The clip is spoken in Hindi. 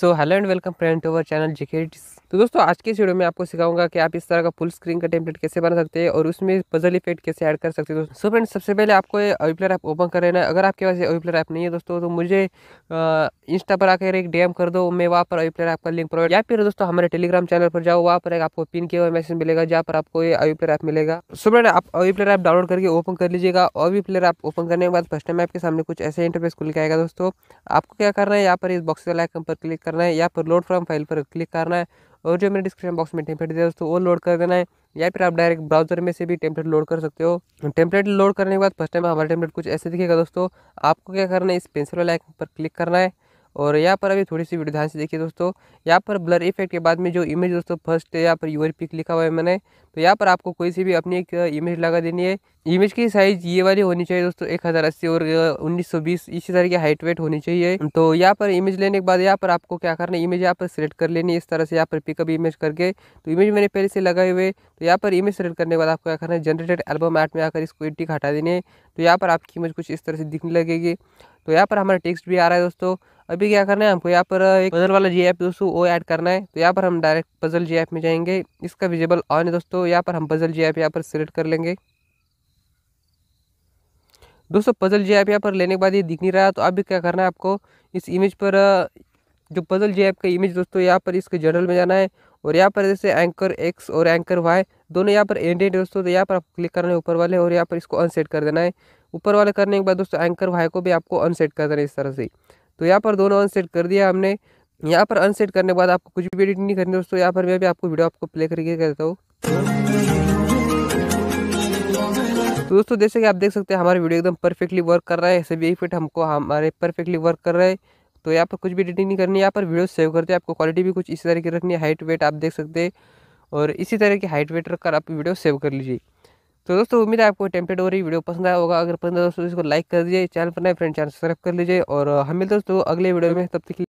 so hello and welcome friend to our channel जिकेट्स तो दोस्तों आज की वीडियो में आपको सिखाऊंगा कि आप इस तरह का फुल स्क्रीन का टेम्पलेट कैसे बना सकते हैं और उसमें पजल इफेक्ट कैसे ऐड कर सकते हैं सो तो, फ्रेंड सबसे पहले आपको अवी प्लेयर ऐप ओपन कर लेना है अगर आपके पास ये प्लेयर ऐप नहीं है दोस्तों तो मुझे इंस्टा पर आकर एक डेम कर दो मैं वहाँ पर अवी ऐप का लिंक प्रोवाइड या फिर दोस्तों हमारे टेलीग्राम चैनल पर जाओ वहाँ पर एक आपको पिन किया हुआ मैसेज मिलेगा जहाँ पर आपको ये अवी ऐप मिलेगा सो फ्रेंड आप अवी ऐप डाउनलोड करके ओपन कर लीजिएगा अवी ऐप ओपन करने के बाद फर्स्ट टाइम आपके सामने कुछ ऐसे इंटरफेस खुल के आएगा दोस्तों आपको क्या करना है यहाँ पर इस बॉक्स वाला आइकन पर क्लिक करना है या फिर लोड फ्रॉम फाइल पर क्लिक करना है और जो मैंने डिस्क्रिप्शन बॉक्स में टेम्पलेट दिया दोस्तों वो लोड कर देना है या फिर आप डायरेक्ट ब्राउजर में से भी टेम्पलेट लोड कर सकते हो टेम्पलेट लोड करने के बाद फर्स्ट टाइम हमारा टेम्पलेट कुछ ऐसे दिखेगा दोस्तों आपको क्या करना है इस पेंसिल वाले आइकन पर क्लिक करना है और यहाँ पर अभी थोड़ी सी वीडियो ध्यान से देखिए दोस्तों यहाँ पर ब्लर इफेक्ट के बाद में जो इमेज दोस्तों फर्स्ट यहाँ पर यूर पिक लिखा हुआ है मैंने तो यहाँ पर आपको कोई सी भी अपनी एक इमेज लगा देनी है इमेज की साइज ये वाली होनी चाहिए दोस्तों एक हज़ार अस्सी और उन्नीस सौ बीस इसी तरह की हाइट वेट होनी चाहिए तो यहाँ पर इमेज लेने के बाद यहाँ पर आपको क्या करना है इमेज यहाँ पर सिलेक्ट कर लेनी है इस तरह से यहाँ पर पिकअप इमेज करके तो इमेज मैंने पहले से लगाए हुए तो यहाँ पर इमेज सिलेक्ट करने के बाद आपको क्या करना है जनरेटेड एल्बम आर्ट में आकर इसको एटिक हटा देनी है तो यहाँ पर आपकी इमेज कुछ इस तरह से दिखने लगेगी तो यहाँ पर हमारा टेक्स्ट भी आ रहा है दोस्तों अभी क्या करना है हमको यहाँ पर एक पजल वाला जी ऐप दोस्तों वो ऐड करना है तो यहाँ पर हम डायरेक्ट पजल जी ऐप में जाएंगे इसका विजेबल ऑन है दोस्तों यहाँ पर हम पजल जी ऐप यहाँ पर सिलेक्ट कर लेंगे दोस्तों पजल जी ऐप यहाँ पर लेने के बाद ये दिख नहीं रहा तो अभी क्या करना है आपको इस इमेज पर जो पजल जी ऐप का इमेज दोस्तों यहाँ पर इसके जनरल में जाना है और यहाँ पर जैसे एंकर एक्स और एंकर वाई दोनों यहाँ पर एंड एंड दोस्तों तो यहाँ पर आपको क्लिक करना है ऊपर वाले और यहाँ पर इसको अनसेट कर देना है ऊपर वाले करने के बाद दोस्तों एंकर वाई को भी आपको अनसेट कर देना है इस तरह से तो यहाँ पर दोनों अनसेट कर दिया हमने यहाँ पर अनसेट करने के बाद आपको कुछ भी एडिट नहीं करनी दोस्तों यहाँ पर मैं भी आपको वीडियो आपको प्ले करके देता हूँ तो दोस्तों जैसे कि आप देख सकते हैं हमारे वीडियो एकदम परफेक्टली वर्क कर रहा है ऐसे भी इफेक्ट हमको हमारे परफेक्टली वर्क कर रहा है तो यहाँ पर कुछ भी एडिटिंग नहीं करनी है यहाँ पर वीडियो सेव करते हैं आपको क्वालिटी भी कुछ इसी तरह की रखनी है हाइट वेट आप देख सकते हैं और इसी तरह की हाइट वेट रखकर आप वीडियो सेव कर लीजिए तो दोस्तों उम्मीद है आपको टेम्पलेट हो रही वीडियो पसंद आया होगा अगर पसंद है दोस्तों इसको लाइक कर दीजिए चैनल पर नए फ्रेंड चैनल सब्सक्राइब कर लीजिए और हम मिलते दोस्तों अगले वीडियो में तब तक